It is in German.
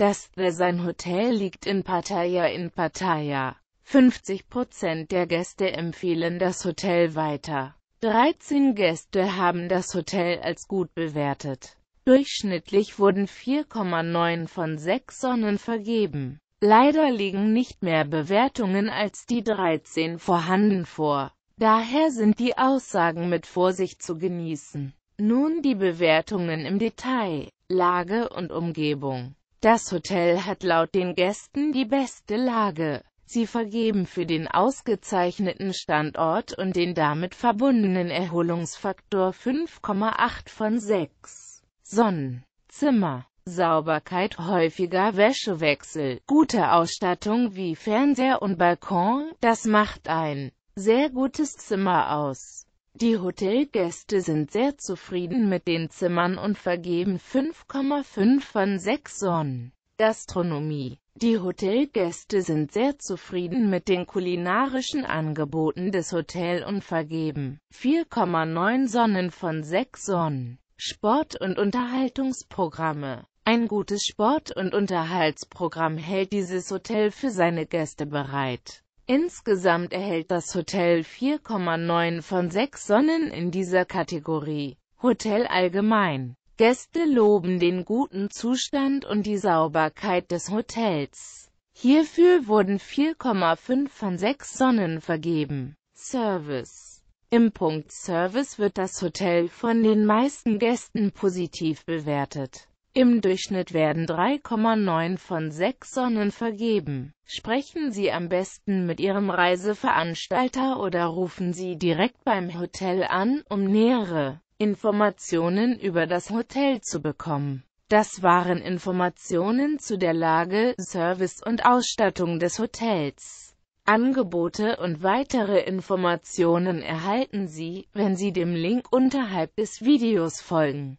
Das The Sun Hotel liegt in Pattaya in Pattaya. 50% der Gäste empfehlen das Hotel weiter. 13 Gäste haben das Hotel als gut bewertet. Durchschnittlich wurden 4,9 von 6 Sonnen vergeben. Leider liegen nicht mehr Bewertungen als die 13 vorhanden vor. Daher sind die Aussagen mit Vorsicht zu genießen. Nun die Bewertungen im Detail, Lage und Umgebung. Das Hotel hat laut den Gästen die beste Lage. Sie vergeben für den ausgezeichneten Standort und den damit verbundenen Erholungsfaktor 5,8 von 6. Sonnen, Zimmer, Sauberkeit, häufiger Wäschewechsel, gute Ausstattung wie Fernseher und Balkon, das macht ein sehr gutes Zimmer aus. Die Hotelgäste sind sehr zufrieden mit den Zimmern und vergeben 5,5 von 6 Sonnen. Gastronomie Die Hotelgäste sind sehr zufrieden mit den kulinarischen Angeboten des Hotels und vergeben 4,9 Sonnen von 6 Sonnen. Sport- und Unterhaltungsprogramme ein gutes Sport- und Unterhaltsprogramm hält dieses Hotel für seine Gäste bereit. Insgesamt erhält das Hotel 4,9 von 6 Sonnen in dieser Kategorie. Hotel allgemein. Gäste loben den guten Zustand und die Sauberkeit des Hotels. Hierfür wurden 4,5 von 6 Sonnen vergeben. Service Im Punkt Service wird das Hotel von den meisten Gästen positiv bewertet. Im Durchschnitt werden 3,9 von 6 Sonnen vergeben. Sprechen Sie am besten mit Ihrem Reiseveranstalter oder rufen Sie direkt beim Hotel an, um nähere Informationen über das Hotel zu bekommen. Das waren Informationen zu der Lage, Service und Ausstattung des Hotels. Angebote und weitere Informationen erhalten Sie, wenn Sie dem Link unterhalb des Videos folgen.